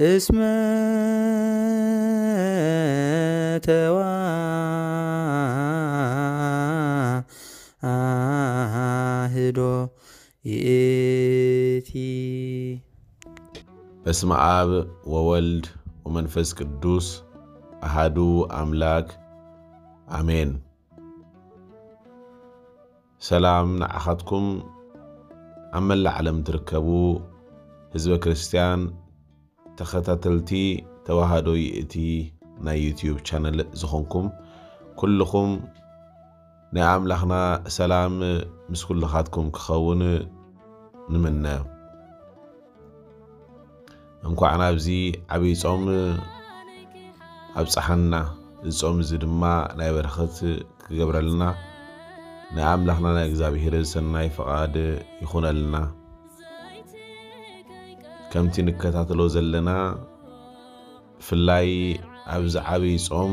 اسمه تواهدو يتي اسم عاب وولد ومنفس قدوس أهدو أملاك أمين سلام نعخدكم أمل العالم تركبو حزب كريستيان ተኸታተልቲ ተዋህዶይ እቲ ናይ ዩትዩብ ቻነል ዝኾንኩም ኩልኹም ናይ ኣምላኽና ሰላም ምስ ኩልኻትኩም ክኸውን ንምነ እንኳዕ ናብዚ ዓብዪ ጾም ኣብፀሓና እዚ ጾም እዚ ድማ ናይ በረኸት ክገብረልና ናይ ኣምላኽና ናይ እግዚኣብሔር ሰናይ ፍቓድ ይኹነልና ከምቲ ንከታተሎ ዘለና ብፍላይ ኣብዚ ዓብዪ ጾም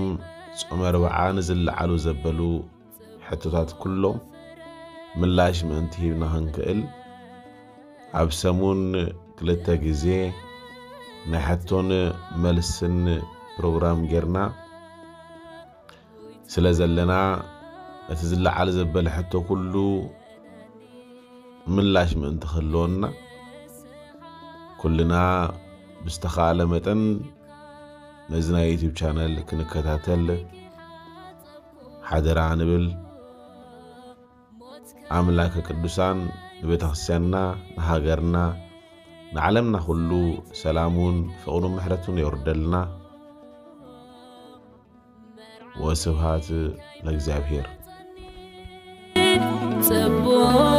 ጾመ ርብዓ ንዝለዓሉ ዘበሉ ሕቶታት ኩሎም ምላሽ ምእንቲ ሂብና ክንክእል ኣብ ሰሙን ክልተ ግዜ ናይ ሕቶን መልስን ፕሮግራም ጌርና ስለ ዘለና እቲ ዝለዓለ ዘበለ ሕቶ ኩሉ ምላሽ ምእንቲ ክህልወና ኩልና ብዝተኻኣለ መጠን ነዚ ናይ ዩቲብ ቻነል ክንከታተል ሓደራ ንብል ኣምላክ ቅዱሳን ንቤተ ክርስትያንና ንሃገርና ንዓለምና ኩሉ ሰላሙን ፍቕኑን ምሕረቱን የወርደልና ወስብሃት ጽቡቅ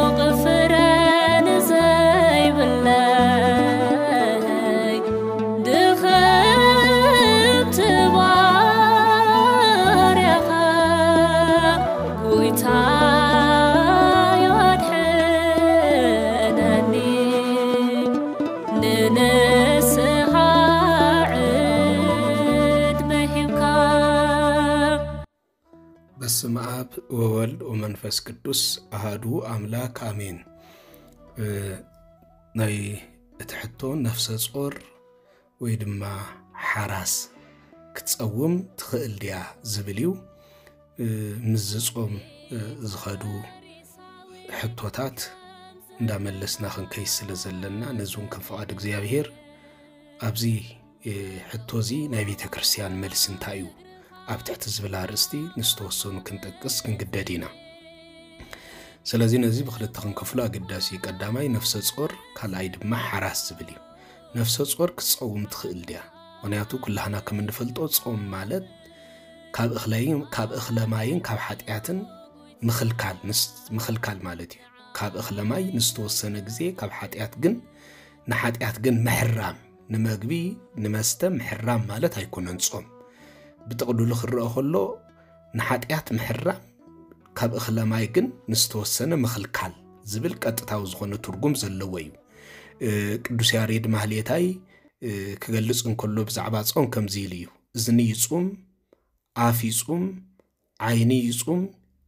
በስመ አብ ወወልድ ወመንፈስ ቅዱስ አሃዱ አምላክ አሜን ናይ እቲ ሕቶ ነፍሰ ጾር ወይ ድማ ሓራስ ክትፀውም ትኽእል ድያ ዝብል እዩ ምስ ዝጾም ዝኸዱ ሕቶታት እንዳመለስና ክንከይ ስለ ዘለና ነዚ እውን ከም ፍቓድ እግዚኣብሔር ኣብዚ ሕቶ እዚ ናይ ቤተ ክርስትያን መልሲ እንታይ እዩ ኣብ ትሕቲ ዝብል ኣርእስቲ ንዝተወሰኑ ክንጠቅስ ክንግደድ ኢና ስለዚ ነዚ ብክልተ ክንከፍሉ ኣገዳሲ እዩ ቀዳማይ ነፍሰ ፆር ካልኣይ ድማ ሓራስ ዝብል እዩ ነፍሰ ፆር ክትፀውም ትኽእል ድያ ምክንያቱ ኩላህና ከም እንፈልጦ ፆም ማለት ካብ እኽለ ካብ ሓጢኣትን ምኽልካል ማለት እዩ ካብ እኽለ ንዝተወሰነ ግዜ ካብ ሓጢኣት ግን ንሓጢኣት ግን ምሕራም ንመግቢ ንመስተ ምሕራም ማለት ኣይኮነን ፆም ብጥቕልሉ ክረአ ከሎ ንሓጢኣት ምሕራም ካብ እኽለ ማይ ግን ንዝተወሰነ ምኽልካል ዝብል ቀጥታዊ ዝኾነ ትርጉም ዘለዎ እዩ ቅዱስ ያሬድ ማህሌታይ ክገልፅ እንከሎ ብዛዕባ ፆም ከምዚ ኢሉ እዩ እዝኒ ይፁም ኣፍ ይፁም ዓይኒ ይፁም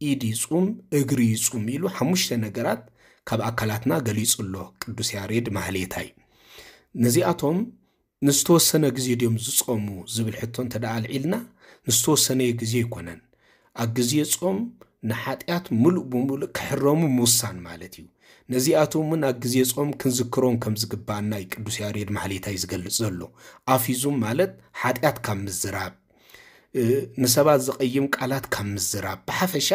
ኢድ ይፁም እግሪ ይፁም ኢሉ ሓሙሽተ ነገራት ካብ ኣካላትና ገሊፁ ኣሎ ቅዱስ ያሬድ ማህሌታይ ነዚኣቶም ንዝተወሰነ ግዜ ድዮም ዝፀሙ ዝብል ሕቶ እንተ ደኣ ልዒልና ንዝተወሰነ ግዜ ይኮነን ኣብ ግዜ ፆም ንሓጢኣት ሙሉእ ብምሉእ ክሕረሙ ምውሳን ማለት እዩ ነዚኣቶም እውን ኣብ ግዜ ፆም ክንዝክሮም ከም ዝግባአና ዩ ቅዱስ ያሬድ እዩ ዝገልፅ ዘሎ ኣፊዙም ማለት ሓጢኣት ካብ ምዝራብ ንሰባት ዘቐይም ቃላት ካብ ምዝራብ ብሓፈሻ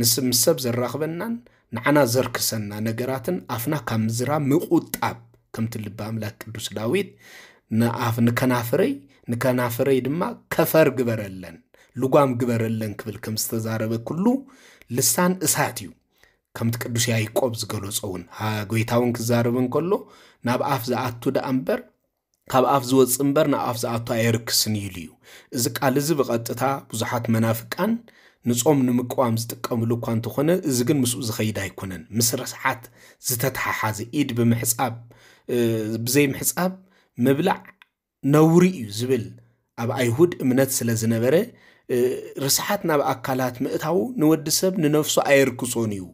ምስ ሰብ ዘራኽበናን ንዓና ዘርክሰና ነገራትን ኣፍና ካብ ምዝራብ ምቁጣብ ከምቲ ልባ ኣምላክ ቅዱስ ዳዊት ንኣፍ ንከናፍረይ ንከናፍረይ ድማ ከፈር ግበረለን ልጓም ግበረለን ክብል ከም ዝተዛረበ ኩሉ ልሳን እሳት እዩ ከምቲ ቅዱስ ያይቆብ ዝገለፆ እውን ጎይታ እውን ክዛረብን እንከሎ ናብ ኣፍ ዝኣቱ ዳ እምበር ካብ ኣፍ ዝወፅ እምበር ናብ ኣፍ ዝኣቱ ኣየርክስን ኢሉ እዩ እዚ ቃል እዚ ብቐጥታ ብዙሓት መናፍቃን ንፆም ንምቀዋም ዝጥቀምሉ እኳ እንተኾነ እዚ ግን ምስኡ ዝኸይድ ኣይኮነን ምስ ርስሓት ዝተተሓሓዘ ኢድ ብምሕፃብ ብዘይ ምሕፃብ ምብላዕ ነውሪ እዩ ዝብል ኣብ ኣይሁድ እምነት ስለ ዝነበረ ርስሓት ናብ ኣካላት ምእታው ንወዲ ሰብ ንነፍሱ ኣየርክሶን እዩ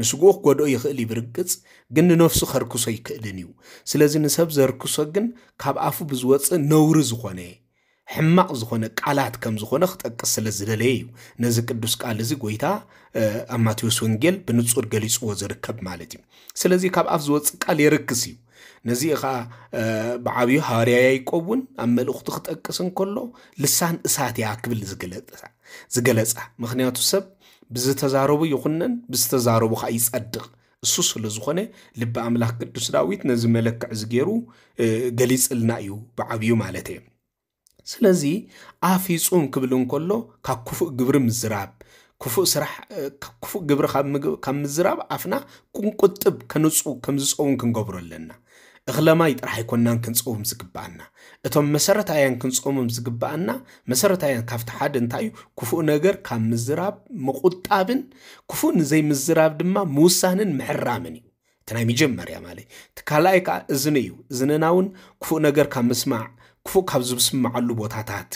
ንስጉኡ ክጎድኦ ይኽእል ይብርግፅ ግን ንነፍሱ ከርክሶ ይክእልን እዩ ስለዚ ንሰብ ዘርክሶ ግን ካብ ኣፉ ብዝወፅእ ነውሪ ዝኾነ ሕማቕ ዝኾነ ቃላት ከም ዝኾነ ክጠቅስ ስለ ዝደለየ እዩ ነዚ ቅዱስ ቃል እዚ ጎይታ ኣብ ማቴዎስ ወንጌል ብንፁር ገሊፅዎ ዝርከብ ማለት እዩ ስለዚ ካብ ኣፍ ዝወፅእ ቃል የርክስ እዩ ነዚ ከዓ ብዓብዩ ሃዋርያ ያይቆብን ኣብ መልእኽቲ ክጠቅስ እንከሎ ልሳን እሳት እያ ክብል ዝገለፃ ምክንያቱ ሰብ ብዝተዛረቡ ይኹነን ብዝተዛረቡ ከዓ ይፀድቕ እሱ ስለ ዝኾነ ልቢ ኣምላኽ ቅዱስ ዳዊት ነዚ መለክዕ እዚ ገይሩ ገሊፅልና እዩ ብዓብዩ ማለት እዩ ስለዚ ኣፊፁም ክብል እንከሎ ካብ ክፉእ ግብሪ ምዝራብ ክፉእ ስራሕ ክፉእ ግብሪ ካብ ምዝራብ ኣፍና ቁንቁጥብ ከንፁ ከም ዝፀውን ክንገብሩ ኣለና እኽለማይ ጥራሕ ኣይኮናን ክንፀውም ዝግባአና እቶም መሰረታውያን ክንፀሙም ዝግባአና መሰረታውያን ካብቲ ሓደ እንታይ እዩ ክፉእ ነገር ካብ ምዝራብ ምቁጣብን ክፉእ ንዘይምዝራብ ድማ ምውሳንን ምሕራምን እዩ እቲ ናይ መጀመርያ ማለት እቲ ካልኣይ ከዓ እዝኒ እዩ እዝንና እውን ክፉእ ነገር ካብ ምስማዕ ክፉእ ካብ ዝስማዓሉ ቦታታት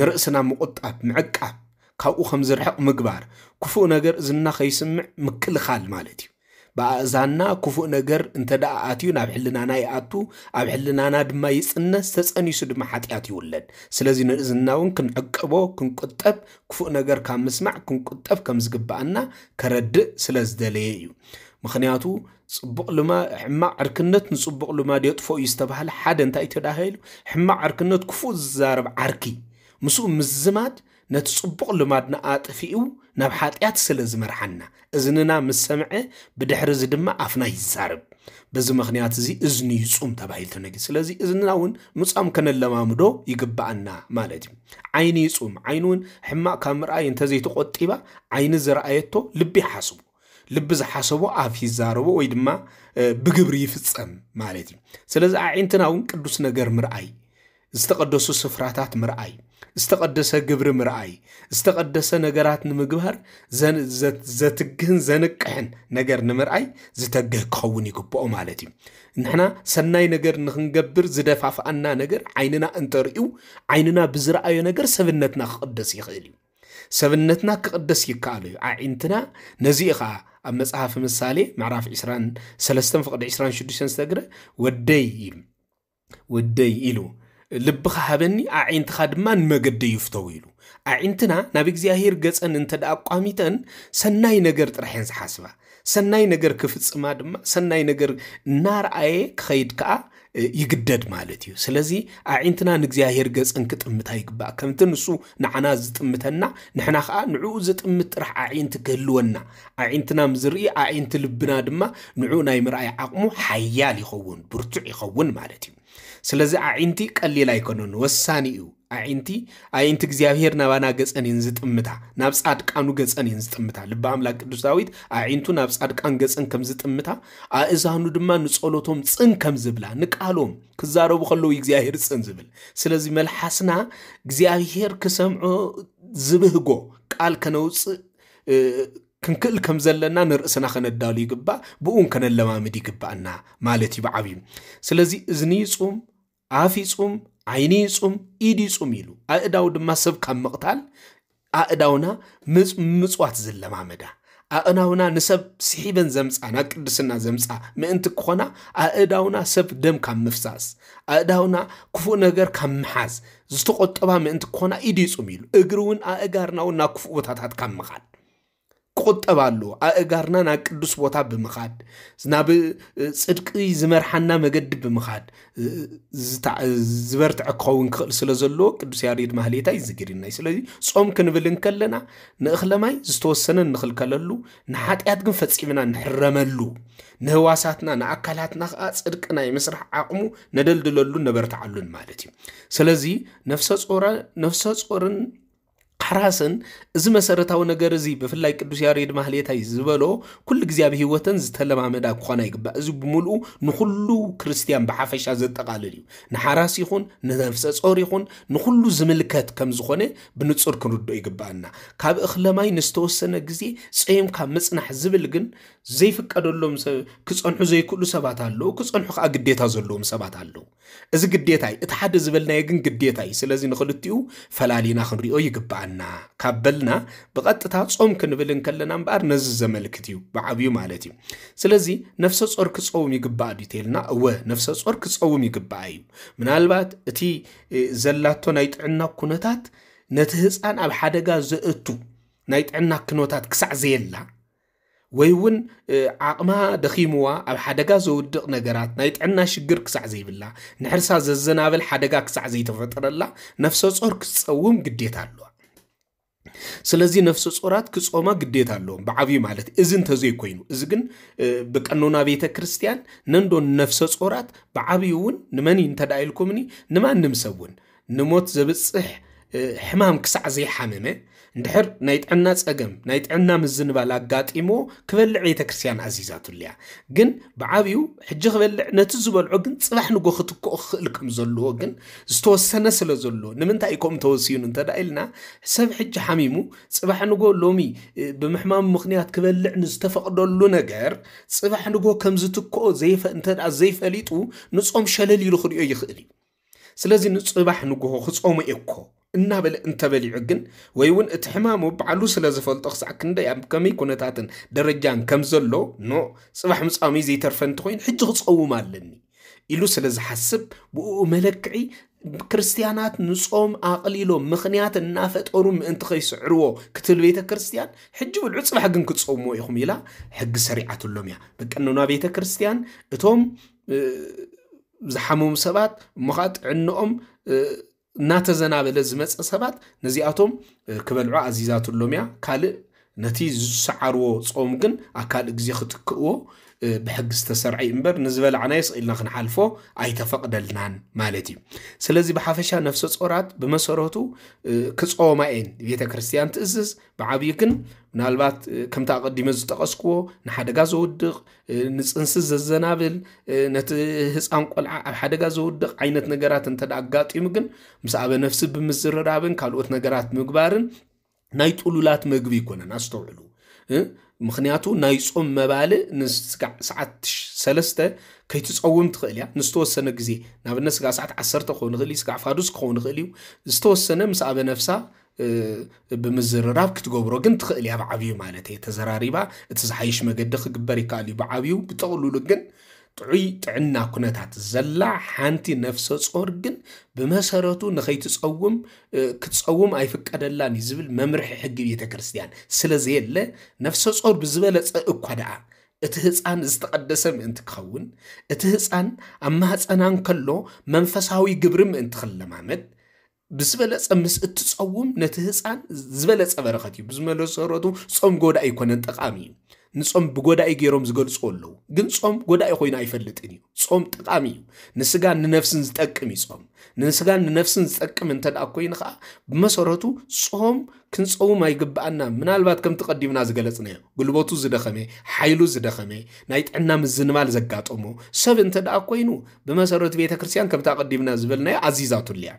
ንርእስና ምቁጣብ ምዕቃብ ካብኡ ከም ዝርሕቕ ምግባር ክፉእ ነገር እዝና ከይስምዕ ምክልኻል ማለት እዩ ብኣእዛና ክፉእ ነገር እንተ ደኣ ኣትዩ ናብ ሕልናና ይኣቱ ኣብ ሕልናና ድማ ይፅነስ ተፀኒሱ ድማ ሓጢኣት ይውለድ ስለዚ ንእዝና እውን ክንዕቅቦ ክንቁጠብ ክፉእ ነገር ካብ ምስማዕ ክንቁጠብ ከም ዝግባአና ከረድእ ስለ ዝደለየ እዩ ምክንያቱ ፅቡቅ ልማ ሕማቅ ዕርክነት ንፅቡቅ ልማ ደጥፎ እዩ ዝተባሃለ ሓደ እንታይ ተዳሂሉ ሕማቅ ዕርክነት ክፉእ ዝዛረብ ዓርኪ ምስኡ ምዝማድ ነቲ ጽቡቕ ልማድና ኣጥፊኡ ናብ ሓጢኣት ስለ ዝመርሓና እዝንና ምስ ሰምዐ ብድሕሪ እዚ ድማ ኣፍና ይዛርብ በዚ ምክንያት እዚ እዝኒ ይፁም ተባሂል ተነጊ ስለዚ እዝንና እውን ምፃም ከነለማምዶ ይግባአና ማለት እዩ ዓይኒ ይፁም ዓይኒ እውን ሕማቅ ካብ ምርኣይ እንተዘይተቆጢባ ዓይኒ ዝረኣየቶ ልቢ ይሓስቡ ልቢ ዝሓሰቦ ኣፍ ይዛረቦ ወይ ድማ ብግብሪ ይፍፀም ማለት እዩ ስለዚ ኣዒንትና እውን ቅዱስ ነገር ምርኣይ ዝተቐደሱ ስፍራታት ምርኣይ ዝተቐደሰ ግብሪ ምርኣይ ዝተቐደሰ ነገራት ንምግባር ዘትግህን ዘንቅሕን ነገር ንምርኣይ ዝተግህ ክኸውን ይግብኦ ማለት እዩ ንሕና ሰናይ ነገር ንክንገብር ዝደፋፍኣና ነገር ዓይንና እንተርእዩ ዓይንና ብዝረኣዮ ነገር ሰብነትና ክቅደስ ይኽእል እዩ ሰብነትና ክቅደስ ይከኣሉ እዩ ዓዒንትና ነዚ ከዓ ኣብ መፅሓፍ ምሳሌ ምዕራፍ 23 ፍቅዲ 26 ዝተግረ ወደይ ወደይ ኢሉ ልብኻ ሃበኒ ኣዒንትኻ ድማ ንመገዲ ይፍተው ኢሉ ኣዒንትና ናብ እግዚኣብሄር ገፀን እንተ ደኣ ቋሚተን ሰናይ ነገር ጥራሕን ዝሓስባ ሰናይ ነገር ክፍፅማ ድማ ሰናይ ነገር እናርኣየ ክኸይድ ከዓ ይግደድ ማለት እዩ ስለዚ ኣዒንትና ንእግዚኣብሄር ገፅን ክጥምታ ይግባእ ከምቲ ንሱ ንዓና ዝጥምተና ንሕና ከዓ ንዕኡ ዝጥምት ጥራሕ ኣዒንቲ ክህልወና ኣዒንትና ምዝርኢ ኣዒንቲ ልብና ድማ ንዕኡ ናይ ምርኣይ ዓቕሙ ሓያል ይኸውን ብርቱዕ ይኸውን ማለት እዩ ስለዚ ኣዒንቲ ቀሊል ኣይኮነን ወሳኒ እዩ ኣዒንቲ ኣዒንቲ እግዚኣብሄር ናባና ገፀን እየን ዝጥምታ ናብ ፃድቃኑ ገፀን እየን ዝጥምታ ልበ ኣምላክ ቅዱስ ዳዊት ኣዒንቱ ናብ ፃድቃን ገፀን ከም ዝጥምታ ኣእዛኑ ድማ ንፀሎቶም ፅን ከም ዝብላ ንቃሎም ክዛረቡ ከለዉ እግዚኣብሄር ፅን ዝብል ስለዚ መልሓስና እግዚኣብሄር ክሰምዖ ዝብህጎ ቃል ከነውፅእ ክንክእል ከም ዘለና ንርእስና ከነዳሉ ይግባእ ብኡን ከነለማምድ ይግባአና ማለት እዩ ብዓብዩ ስለዚ እዝኒ ፁም ኣፍ ይጹም ዓይኒ ይጹም ኢድ ይጹም ኢሉ ኣእዳው ድማ ሰብ ካብ ምቕታል ኣእዳውና ምፅዋት ዝለማመዳ ኣእናውና ንሰብ ስሒበን ዘምፃ ናብ ቅድስና ዘምፃ ምእንቲ ክኾና ኣእዳውና ሰብ ደም ካብ ምፍሳስ ኣእዳውና ክፉእ ነገር ካብ ምሓዝ ዝተቆጠባ ምእንቲ ክኾና ኢድ ይፁም ኢሉ እግሪ እውን ኣእጋርና እውን ናብ ክፉእ ቦታታት ካብ ምኻል ይቆጠባሉ ኣእጋርና ናብ ቅዱስ ቦታ ብምኻድ ናብ ፅድቂ ዝመርሓና መገዲ ብምኻድ ዝበርትዐ ክኸውን ክኽእል ስለ ዘለዎ ቅዱስ ያሬድ ማህሌታ ይዝግርናዩ ስለዚ ፆም ክንብል ንከለና ንእኽለማይ ዝተወሰነ ንኽልከለሉ ንሓጢኣት ግን ፈፂምና ንሕረመሉ ንህዋሳትና ንኣካላትና ከዓ ፅድቂ ናይ ምስራሕ ዓቕሙ ነደልድለሉን ነበርትዓሉን ማለት እዩ ስለዚ ነፍሰ ፆርን ሓራስን እዚ መሰረታዊ ነገር እዚ ብፍላይ ቅዱስ ያሬድ ማህሌታይ ዝበሎ ኩሉ ግዜ ኣብ ሂወተን ዝተለማመዳ ክኾና ይግባእ እዚ ብምልኡ ንኩሉ ክርስትያን ብሓፈሻ ዘጠቃልል እዩ ንሓራስ ይኹን ንነፍሰ ፆር ይኹን ንኩሉ ዝምልከት ከም ዝኾነ ብንፁር ክንርድኦ ይግባአና ካብ እኽለማይ ንዝተወሰነ ግዜ ፀምካ ምፅናሕ ዝብል ግን ዘይፍቀደሎም ክፀንሑ ዘይክእሉ ሰባት ኣለው ክፀንሑ ከዓ ግዴታ ዘለዎም ሰባት ኣለው እዚ ግዴታ እዩ እቲ ሓደ ዝበልናየ ግን ግዴታ እዩ ስለዚ ንክልትኡ ፈላሊና ክንሪኦ ይግባአና ኣለና ካበልና ብቐጥታ ጾም ክንብል ከለና እምበኣር ነዚ ዘመልክት እዩ ብዓብዩ ማለት እዩ ስለዚ ነፍሰ ጾር ክፀውም ይግባእ ድዩ ተልና እወ ነፍሰ ጾር ክፀውም ይግባእ እዩ ምናልባት እቲ ዘላቶ ናይ ጥዕና ኩነታት ነቲ ህፃን ኣብ ሓደጋ ዘእቱ ናይ ጥዕና ክኖታት ክሳዕ ዘየላ ወይ እውን ዓቕማ ደኺምዋ ኣብ ሓደጋ ዘውድቕ ነገራት ናይ ጥዕና ሽግር ክሳዕ ዘይብላ ንሕርሳ ዘዘናበል ሓደጋ ክሳዕ ዘይተፈጥረላ ነፍሰ ጾር ክትፀውም ግዴታ ኣለዋ ስለዚ ነፍሲ ፆራት ክፆማ ግዴታ ኣለዎም ብዓብዪ ማለት እዚ እንተዘይ ኮይኑ እዚ ግን ብቀኖና ቤተ ክርስቲያን ነንዶ ነፍሰ ፆራት ብዓብዪ እውን ንመኒ እንተዳ ኢልኩምኒ ንማንም ሰብ እውን ንሞት ዘብፅሕ ሕማም ክሳዕ ዘይሓመመ እንድሕር ናይ ጥዕና ፀገም ናይ ጥዕና ምዝንባል ኣጋጢሞ ክበልዕ ቤተ ክርስትያን ኣዚዛትሉ እያ ግን ብዓብዩ ሕጂ ክበልዕ ነቲ ዝበልዖ ግን ፅባሕ ንጎ ክትክኦ ክኽእል ከም ዘለዎ ግን ዝተወሰነ ስለ ዘለዎ ንምንታይ ከምኡ ተወሲኑ እንተዳ ኢልና ሰብ ሕጂ ሓሚሙ ፅባሕ ንጎ ሎሚ ብምሕማም ምክንያት ክበልዕ ንዝተፈቕደሉ ነገር ፅባሕ ንጎ ከም ዝትክኦ እንተዳ ዘይፈሊጡ ንጾም ሸለል ኢሉ ክሪኦ ይኽእል እዩ ስለዚ ንፅባሕ ንጎ ክጾሙ እኮ እናበለ እንተበሊዑ ግን ወይ እውን እቲ ሕማሙ በዓሉ ስለ ዝፈልጦ ክሳዕ ክንደይ ኣብ ከመይ ኩነታትን ደረጃን ከም ዘሎ ኖ ፅባሕ ምፃሚ ዘይተርፈ እንተኮይኑ ሕጂ ክፀውም ኣለኒ ኢሉ ስለ ዝሓስብ ብእኡ መለክዒ ክርስትያናት ንፆም ኣቕሊሎም ምኽንያት እናፈጠሩ ምእንቲ ከይስዕርዎ ክትል ቤተ ክርስትያን ሕጂ ብልዑ ፅባሕ ግን ክትፀውሞ ኢኹም ኢላ ሕጊ ሰሪዓትሎም እያ ብቀንና ቤተ ክርስትያን እቶም ዝሓመሙ ሰባት እሞ ጥዕንኦም እናተዘናበለ ዝመፀ ሰባት ነዚኣቶም ክበልዖ ኣዚዛትሎም እያ ካልእ ነቲ ዝሰዓርዎ ፆም ግን ኣካልእ ግዜ ክትክእዎ ብሕጊ ዝተሰርዐ እዩ እምበር ንዝበላዕናዮ ስኢልና ክንሓልፎ ኣይተፈቅደልናን ማለት እዩ ስለዚ ብሓፈሻ ነፍሰ ፆራት ብመሰረቱ ክፀወማ እየን ቤተ ክርስትያን ትእዝዝ ብዓብዪ ግን ምናልባት ከምቲ ኣቐዲመ ዝጠቐስክዎ ንሓደጋ ዘውድቕ ንፅንስ ዘዘናብል ነቲ ህፃን ቆልዓ ኣብ ሓደጋ ዘውድቕ ዓይነት ነገራት እንተደ ኣጋጢሙ ግን ምስ ኣበ ነፍሲ ብምዝርራብን ካልኦት ነገራት ምግባርን ናይ ጥሉላት መግቢ ይኮነን ኣስተውዕሉ ምክንያቱ ናይ ፆም መባል ንስጋዕ ሰዓት ሰለስተ ከይትፀውም ትኽእል እያ ንዝተወሰነ ግዜ ናብነት ስጋዕ ሰዓት ዓሰርተ ክኸውን ይኽእል እዩ ስጋዕ ፋዱስ ክኸውን ይኽእል እዩ ዝተወሰነ ምስ ኣበ ነፍሳ ብምዝርራብ ክትገብሮ ግን ትኽእል እያ ብዓብዩ ማለት እየ ተዘራሪባ እቲ ዝሓይሽ መገዲ ክግበር ይከኣል እዩ ብዓብዩ ብጠቕልሉ ግን ጥዑይ ጥዕና ኩነታት ዘላ ሓንቲ ነፍሰ ፆር ግን ብመሰረቱ ንኸይትፀውም ክትፀውም ኣይፍቀደላን እዩ ዝብል መምርሒ ሕጊ ቤተ ክርስቲያን ስለዘየለ ነፍሰ ፆር ብዝበለፀ እኳ ደኣ እቲ ህፃን ዝተቐደሰ ምእንቲ ክኸውን እቲ ህፃን ኣብ ማህፀናን ከሎ መንፈሳዊ ግብሪ ምእንቲ ክለማመድ ብዝበለፀ ምስ እትፀውም ነቲ ህፃን ዝበለፀ በረኸት እዩ ብዝመለሰረቱ ፆም ጎዳ ኣይኮነን ጠቃሚ እዩ ንፆም ብጎዳኢ ገይሮም ዝገልፁ ኣለዉ ግን ፆም ጎዳኢ ኮይኑ ኣይፈልጥን እዩ ፆም ጠቃሚ እዩ ንስጋን ንነፍስን ዝጠቅም ይፆም ጾም ንስጋን ንነፍስን ዝጠቅም እንተ ደኣ ኮይኑ ከዓ ብመሰረቱ ፆም ክንፀውም ኣይግባኣና ምናልባት ከም ተቐዲምና ዝገለፅናዮ ጉልበቱ ዝደኸመ ሓይሉ ዝደኸመ ናይ ጥዕና ምዝንባል ዘጋጠሞ ሰብ እንተ ደኣ ኮይኑ ብመሰረቱ ቤተክርስትያን ከምታ ቀዲምና ዝበልናዮ ኣዚዛቱልያ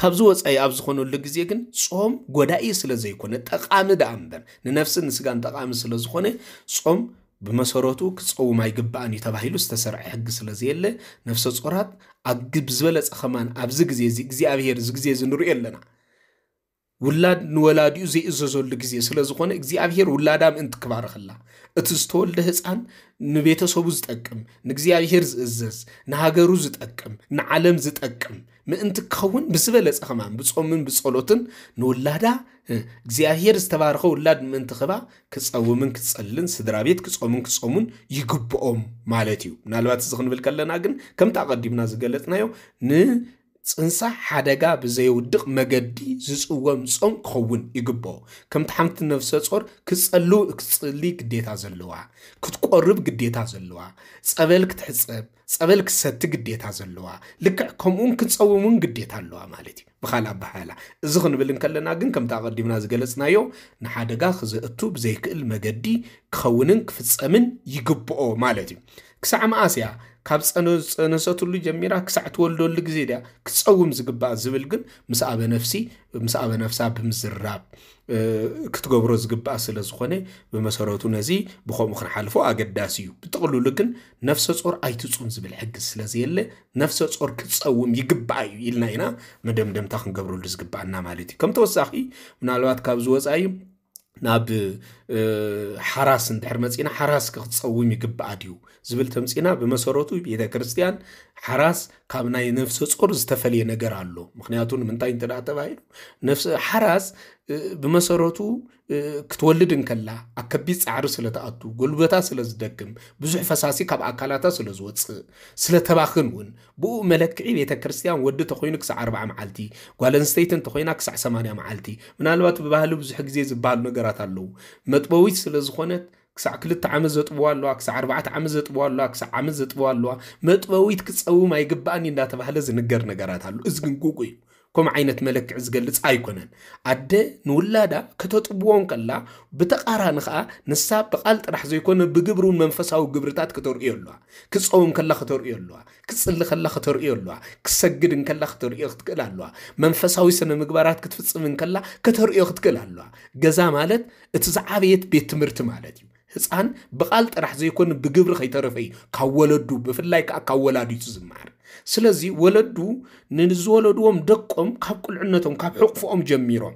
ካብዚ ወፃኢ ኣብ ዝኾነሉ ግዜ ግን ፆም ጎዳኢ ስለ ዘይኮነ ጠቃሚ ዳኣ እምበር ንነፍስን ንስጋን ጠቃሚ ስለ ዝኾነ ፆም ብመሰረቱ ክፀውም ኣይግባእን እዩ ተባሂሉ ዝተሰርዐ ሕጊ ስለዘየለ ነፍሰ ፆራት ኣግብ ዝበለፀ ኸማን ኣብዚ ግዜ እዚ እግዚኣብሔር እዚ ግዜ እዚ ንሪኦ ኣለና ውላድ ንወላዲኡ ዘይእዘዘሉ ግዜ ስለ ዝኾነ እግዚኣብሔር ውላዳ ምእንቲ ክባርኽላ እቲ ዝተወልደ ህፃን ንቤተሰቡ ዝጠቅም ንእግዚኣብሄር ዝእዘዝ ንሃገሩ ዝጠቅም ንዓለም ዝጠቅም ምእንቲ ክኸውን ብዝበለፀ ኸማን ብፆምን ብፀሎትን ንውላዳ እግዚኣብሄር ዝተባርኸ ውላድ ምእንቲ ኽባ ክፀውምን ክፀልን ስድራ ቤት ክፀሙን ክፀሙን ይግብኦም ማለት እዩ ምናልባት እዚ ክንብል ከለና ግን ከምቲ ኣቐዲምና ዝገለፅናዮ ንፅንሳ ሓደጋ ብዘይውድቕ መገዲ ዝፅወም ፆም ክኸውን ይግብኦ ከምቲ ሓንቲ ነፍሰ ፆር ክፀሉ ክፀሊ ግዴታ ዘለዋ ክትቆርብ ግዴታ ዘለዋ ፀበል ክትሕፀብ ፀበል ክሰቲ ግዴታ ዘለዋ ልክዕ ከምኡውን ክንፀውሙን ግዴታ ኣለዋ ማለት እዩ ብካል ኣባህላ እዚ ክንብልን ከለና ግን ከምቲ ኣቐዲምና ዝገለፅናዮ ንሓደጋ ክዘእቱ ብዘይክእል መገዲ ክኸውንን ክፍፀምን ይግብኦ ማለት እዩ ክሳዕ መኣስያ ካብ ፀነሰትሉ ጀሚራ ክሳዕ ትወልደሉ ግዜ ድያ ክትፀውም ዝግባእ ዝብል ግን ምስ ኣበ ነፍሲ ምስ ኣበ ነፍሳ ብምዝራብ ክትገብሮ ዝግባእ ስለ ዝኾነ ብመሰረቱ ነዚ ብከምኡ ክንሓልፎ ኣገዳሲ እዩ ብጥቕልሉ ግን ነፍሰ ፆር ኣይትፁም ዝብል ሕጊ ስለዘየለ ነፍሰ ፆር ክትፀውም ይግባእ እዩ ኢልና ኢና መደምደምታ ክንገብረሉ ዝግባአና ማለት እዩ ከም ተወሳኺ ምናልባት ካብ ዝወፃ እዩ ናብ ሓራስ እንድሕር መፂና ሓራስ ክክፀውም ይግባኣ ድዩ ዝብል ተምፂና ብመሰረቱ ቤተ ክርስትያን ሓራስ ካብ ናይ ነፍሲ ፆር ዝተፈለየ ነገር ኣሎ ምክንያቱ ንምንታይ እንተዳ ተባሂሉ ሓራስ ብመሰረቱ ክትወልድ እንከላ ኣብ ከቢድ ፃዕሪ ስለተኣቱ ጎልበታ ስለዝደግም ብዙሕ ፈሳሲ ካብ ኣካላታ ስለዝወፅእ ስለተባኽን እውን ብኡ መለክዒ ቤተ ክርስትያን ወዲ ተኮይኑ ክሳዕ 40 መዓልቲ ጓል ኣንስተይቲ እንተኮይና ክሳዕ 80 መዓልቲ ምናልባት ብባህሊ ብዙሕ ግዜ ዝበሃሉ ነገራት ኣለው መጥበዊት ስለዝኮነት ክሳዕ ክልተ ዓመት ዘጥብዋ ኣለዋ ክሳዕ ኣርባዕተ ዓመት ዘጥብዋ ኣለዋ ክሳዕ ዓመት ዘጥብዋ ኣለዋ መጥበዊት ክፀውም ኣይግባኣኒ እንዳተባህለ ዝንገር ነገራት ኣሎ እዚ ግን ጉጉ እዩ ከም ዓይነት መለክዕ ዝገልፅ ኣይኮነን ኣደ ንውላዳ ከተጥብዎን ከላ ብተቃራኒ ከዓ ንሳ ብቓል ጥራሕ ዘይኮነ ብግብሪ መንፈሳዊ ግብርታት ክተርእዮ ኣለዋ ክፀውን ከላ ክተርእዮ ኣለዋ ክፅሊ ከላ ክተርእዮ ኣለዋ ክሰግድ እንከላ ክተርእዮ ክትክእል ኣለዋ መንፈሳዊ ስነ ምግባራት ክትፍፅምን ከላ ከተርእዮ ክትክእል ኣለዋ ገዛ ማለት እቲ ዝዓበየት ቤት ትምህርቲ ማለት እዩ ህፃን ብቓል ጥራሕ ዘይኮን ብግብሪ ከይተረፈ እዩ ካብ ወለዱ ብፍላይ ከዓ ካብ ወላዲቱ ዝመሃር ስለዚ ወለዱ ንዝወለድዎም ደቆም ካብ ቁልዕነቶም ካብ ሕቕፎኦም ጀሚሮም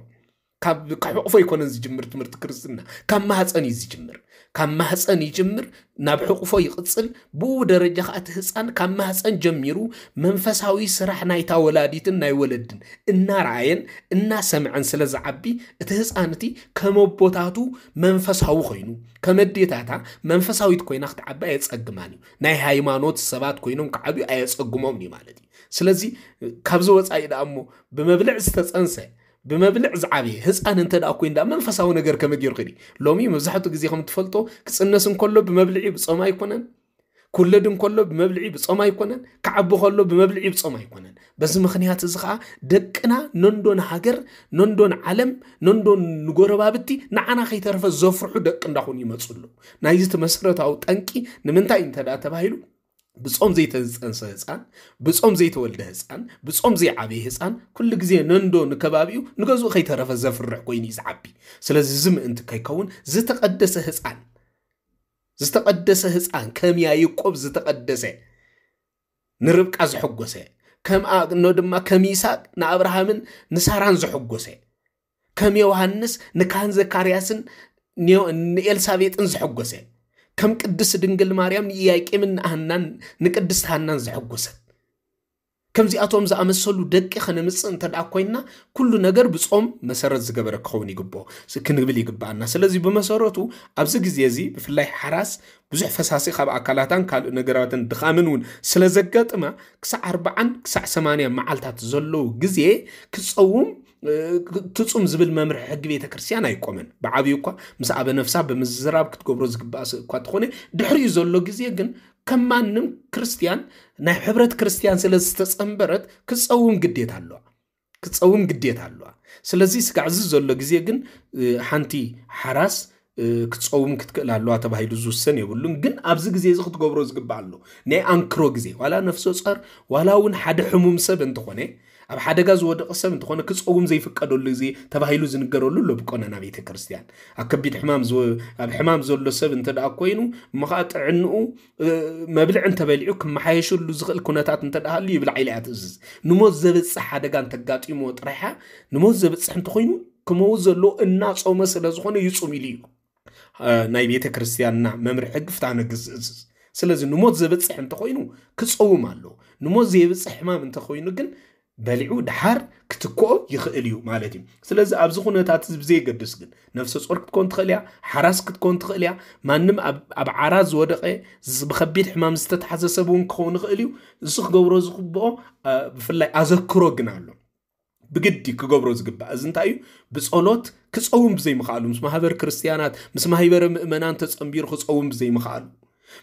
ካብ ሕቕፎ ይኮነን ዝጅምር ትምህርቲ ክርስትና ካብ ማህፀን እዩ ዝጅምር ካብ ማህፀን ይጅምር ናብ ሕቑፎ ይቕፅል ብኡ ደረጃ ከዓ እቲ ህፃን ካብ ማህፀን ጀሚሩ መንፈሳዊ ስራሕ ናይታ ወላዲትን ናይ ወለድን እናረኣየን እናሰምዐን ስለ ዝዓቢ እቲ ህፃን እቲ ከመቦታቱ መንፈሳዊ ኮይኑ ከመዴታታ መንፈሳዊት ኮይና ክትዓቢ ኣየፀግማን እዩ ናይ ሃይማኖት ሰባት ኮይኖም ክዓብዩ ኣየፀግሞምን እዩ ማለት እዩ ስለዚ ካብዚ ወፃኢ ደኣ እሞ ብመብልዕ ዝተፀንሰ ብመብልዕ ዝዓበየ ህፃን እንተ ደኣ ኮይን መንፈሳዊ ነገር ከመጊሩ ክእል ሎሚ መብዛሕትኡ ግዜ ከም ትፈልጦ ክፅነስ እንከሎ ብመብልዒ ብፆም ኣይኮነን ክውለድ እንከሎ ብመብልዒ ብፆም ኣይኮነን ክዓቢ ከሎ ብመብልዒ ብፆም ኣይኮነን በዚ ምክንያት እዚ ከዓ ደቅና ነንዶን ሃገር ነንዶን ዓለም ነንዶን ንጎረባብቲ ንዓና ከይተረፈ ዘፍርሑ ደቂ እንዳኹን ይመፁሉ ናይዚ መሰረታዊ ጠንቂ ንምንታይ እንተ ተባሂሉ ብፆም ዘይተፀንሰ ህፃን ብፆም ዘይተወልደ ህፃን ብፆም ዘይዓበየ ህፃን ኩሉ ግዜ ነንዶ ንከባቢኡ ንገዝኡ ከይተረፈ ዘፍርሕ ኮይኑ እዩ ዝዓቢ ስለዚ ዝምእንቲ ከይከውን ዝተቀደሰ ህፃን ዝተቀደሰ ህፃን ከም ያይቆብ ዝተቀደሰ ንርብቃ ዝሐጎሰ ከምኖ ድማ ከም ይስቅ ንኣብርሃምን ንሳራን ዝሐጎሰ ከም ዮሃንስ ንካህን ዘካርያስን ንኤልሳቤጥን ዝሐጎሰ ከም ቅድስ ድንግል ማርያም ንኢያቄምን ሃናን ንቅድስ ሃናን ዘሐጎሰት ከምዚኣቶም ዝኣመሰሉ ደቂ ከነምፅእ እንተ ደኣ ኮይንና ኩሉ ነገር ብፆም መሰረት ዝገበረ ክኸውን ይግብኦ ክንብል ይግባኣና ስለዚ ብመሰረቱ ኣብዚ ግዜ እዚ ብፍላይ ሓራስ ብዙሕ ፈሳሲ ካብ ኣካላታን ካልእ ነገራትን ድኻምን እውን ስለዘገጥማ ክሳብ ኣርባዓን ክሳብ ሰማንያ መዓልታት ዘለው ግዜ ክፀውም ትፁም ዝብል መምርሒ ሕጊ ቤተ ክርስትያን ኣይቆመን ብዓብዩ እኳ ምስ ኣበ ነፍሳ ብምዝራብ ክትገብሮ ዝግባእ እኳ እትኾነ ድሕሪኡ ዘሎ ግዜ ግን ከም ማንም ክርስትያን ናይ ሕብረት ክርስትያን ስለ ዝተፀንበረት ክፀውም ግዴት ኣለዋ ክፀውም ግዴት ኣለዋ ስለዚ ስጋዕ ዚ ዘሎ ግዜ ግን ሓንቲ ሓራስ ክትፀውም ክትክእል ኣለዋ ተባሂሉ ዝውሰን የብሉን ግን ኣብዚ ግዜ እዚ ክትገብሮ ዝግባእ ኣሎ ናይ ኣንክሮ ግዜ ዋላ ነፍሶ ፀር ዋላ እውን ሓደ ሕሙም ሰብ እንትኾነ ኣብ ሓደጋ ዝወደቐ ሰብ እንትኾነ ክፀጉም ዘይፍቀደሉ ግዜ ተባሂሉ ዝንገረሉ ሎ ብቆነና ቤተ ክርስትያን ኣብ ከቢድ ኣብ ሕማም ዘሎ ሰብ እንተደኣ ኮይኑ እሞ ከዓ ጥዕንኡ መብልዕ እንተበሊዑ ክመሓየሸሉ ዝኽእል ኩነታት እንተደሃሉ ይብል ዓይለ እያ ትእዝዝ ንሞት ዘበፅሕ ሓደጋ እንተጋጢሞ ጥራሓ ንሞት ዘበፅሕ እንተኮይኑ ክመው ዘሎ እናፀመ ስለ ዝኾነ ይፁም ኢሉ እዩ ናይ ቤተ ክርስትያንና መምሪ ሕጊ ፍትሓ ነገስ ዝእዝዝ ስለዚ ንሞት ዘበፅሕ እንተኮይኑ ክፀውም ኣለዎ ንሞት ዘየበፅሕ ሕማም እንተኮይኑ ግን በሊዑ ድሓር ክትክኦ ይኽእል እዩ ማለት እዩ ስለዚ ኣብዚ ኩነታት ብዘየገድስ ግን ነፍሰ ፆር ክትኮን ትኽእል እያ ሓራስ ክትኮን ትኽእል እያ ማንም ኣብ ዓራ ዝወደቐ ብከቢድ ሕማም ዝተተሓዘ ሰብ እውን ክኸውን ይኽእል እዩ ንሱ ክገብሮ ዝግብኦ ብፍላይ ኣዘክሮ ግን ኣሎ ብግዲ ክገብሮ ዝግባእ እዚ እንታይ እዩ ብፀሎት ክፀውም ብዘይምኽኣሉ ምስ ማህበር ክርስትያናት ምስ ማህበረ ምእመናን ተፀምቢሩ ክፀውም ብዘይምኽኣሉ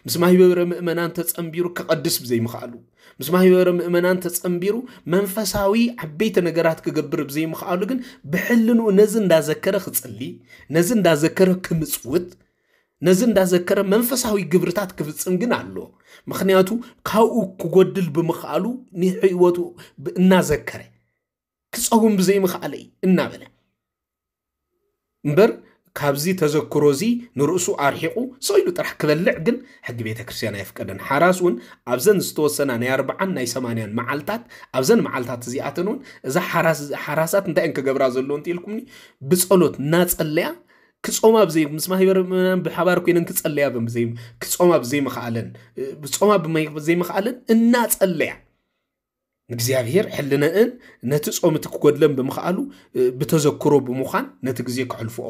ምስ ማህበረ ምእመናን ተፀምቢሩ ከቐድስ ብዘይምኽኣሉ ምስ ማህበረ ምእመናን ተፀምቢሩ መንፈሳዊ ዓበይቲ ነገራት ክገብር ብዘይምኽኣሉ ግን ብሕልንኡ ነዚ እንዳዘከረ ክፅሊ ነዚ እንዳዘከረ ክምፅውት ነዚ እንዳዘከረ መንፈሳዊ ግብርታት ክፍፅም ግን ኣሎ ምክንያቱ ካብኡ ክጎድል ብምኽኣሉ ንሕይወቱ እናዘከረ ክፀውም ብዘይምኽኣለ እዩ እናበለ እምበር ካብዚ ተዘክሮ እዚ ንርእሱ ኣርሒቑ ሰኢሉ ጥራሕ ክበልዕ ግን ሕጊ ቤተ ክርስትያን ኣይፍቀደን ሓራስ እውን ኣብዘን ዝተወሰና ናይ ኣርባዓን ናይ ሰማንያን መዓልታት ኣብዘን መዓልታት እዚኣተን እውን እዛ ሓራሳት እንታይ እን ክገብራ ዘለዎ እንት ኢልኩምኒ ብፀሎት እናፀለያ ክፆማ ብዘይ ምስ ማሕበርምናን ብሓባር ኮይነን ክፀለያ ክፆማ ብዘይምክኣለን ብፆማ ብዘይምክኣለን እናፀለያ እግዚኣብሄር ሕልነአን ነቲ ጾም እቲ ክጎድለን ብምክኣሉ ብተዘክሮ ብምዃን ነቲ ግዜ ክሕልፍኦ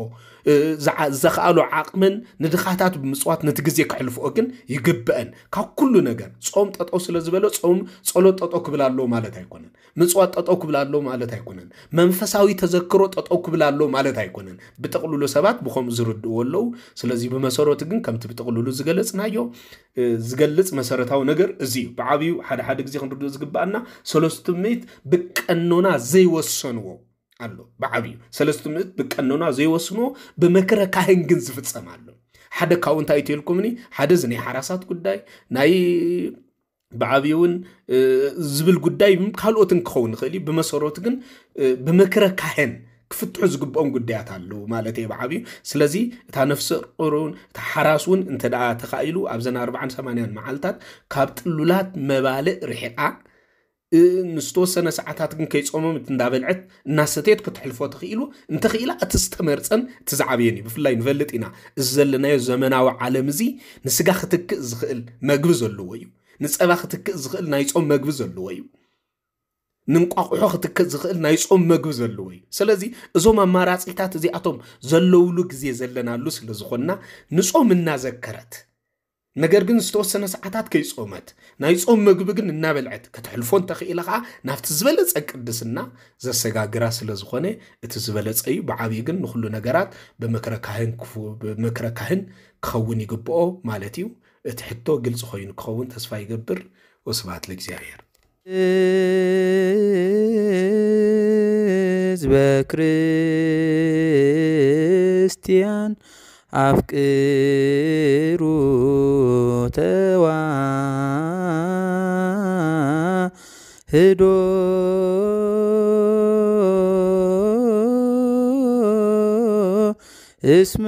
ዘኽኣሉ ዓቕምን ንድኻታት ብምፅዋት ነቲ ግዜ ክሕልፍኦ ግን ይግብአን ካብ ኩሉ ነገር ፆም ጠጠው ስለ ዝበለ ፆም ፀሎት ጠጠው ክብል ኣሎ ማለት ኣይኮነን ምፅዋት ጠጠው ክብል ኣሎ ማለት ኣይኮነን መንፈሳዊ ተዘክሮ ጠጠው ክብል ኣሎ ማለት ኣይኮነን ብጥቕልሉ ሰባት ብከምኡ ዝርድእዎ ኣለው ስለዚ ብመሰረቱ ግን ከምቲ ብጥቕልሉ ዝገለፅናዮ ዝገልፅ መሰረታዊ ነገር እዚ እዩ ብዓብዩ ሓደሓደ ግዜ ክንርድኦ ዝግባአና ሰለስቱምእት ብቀኖና ዘይወሰንዎ ኣሎ ብዓብዩ እዩ ሰለስቱምእት ብቀኖና ዘይወስንዎ ብመክረ ካህን ግን ዝፍፀም ኣሎ ሓደ ካብኡ እንታይ እትልኩምኒ ሓደ ዚ ናይ ሓራሳት ጉዳይ ናይ ብዓብዩ እውን ዝብል ጉዳይ ካልኦትን ክኸውን ይኽእል እዩ ብመሰረቱ ግን ብመክረ ካህን ክፍትሑ ዝግብኦም ጉዳያት ኣለዉ ማለት እየ ብዓብዩ ስለዚ እታ ነፍሲ ቁርን እታ ሓራስ እውን እንተ ደኣ ተኻኢሉ ኣብዘና 48 8 መዓልትታት ካብ ጥሉላት መባልእ ርሒቃ ንዝተወሰነ ሰዓታት ግን ከይፀመም እንዳበልዐት እናሰተየት ክትሕልፎ ትኽኢሉ እንተኽኢላ እቲ ዝተመርፀን እቲ ዝዓብየን እዩ ብፍላይ ንፈልጥ ኢና እዚ ዘለናዮ ዘመናዊ ዓለም እዚ ንስጋ ክትክእ ዝኽእል መግቢ ዘለዎ እዩ ንፀባ ክትክእ ዝኽእል ናይ ፆም መግቢ ዘለዎ እዩ ንንቋቑሖ ክትክእ ዝኽእል ናይ ፆም መግቢ ዘለዎ እዩ ስለዚ እዞም ኣማራፂታት እዚኣቶም ዘለውሉ ግዜ ዘለናሉ ስለ ዝኾንና ንፆም እናዘከረት ነገር ግን ዝተወሰነ ሰዓታት ከይጾመት ናይ ጾም ምግቢ ግን እናበልዐት ከተሕልፎ እንተኽኢለ ከዓ ናብቲ ዝበለፀ ቅድስና ዘሰጋግራ ስለ ዝኾነ እቲ ዝበለፀ እዩ ብዓብዪ ግን ንኩሉ ነገራት ብምክረ ካህን ክኸውን ይግብኦ ማለት እዩ እቲ ሕቶ ግልፂ ኮይኑ ክኸውን ተስፋ ይገብር ወስባት ለእግዚኣብሔር ህዝበ ክርስቲያን አፍቅሩ ተዋህዶ እስመ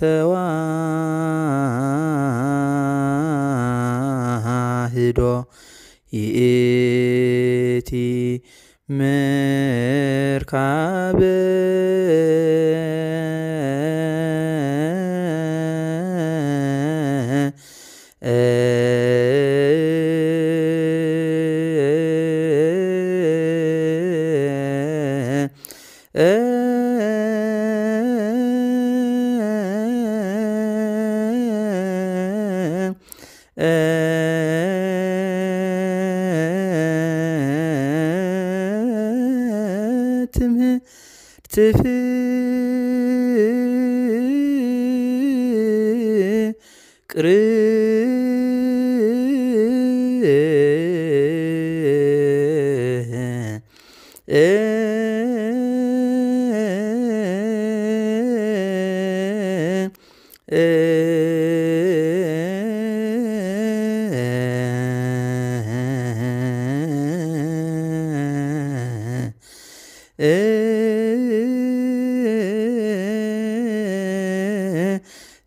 ተዋህዶ ይእቲ መርካብ آه، تمه ارتفع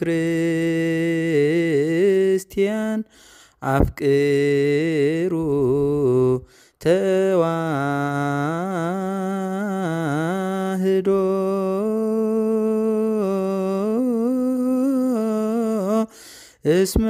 ክርስቲያን አፍቅሩ ተዋህዶ እስመ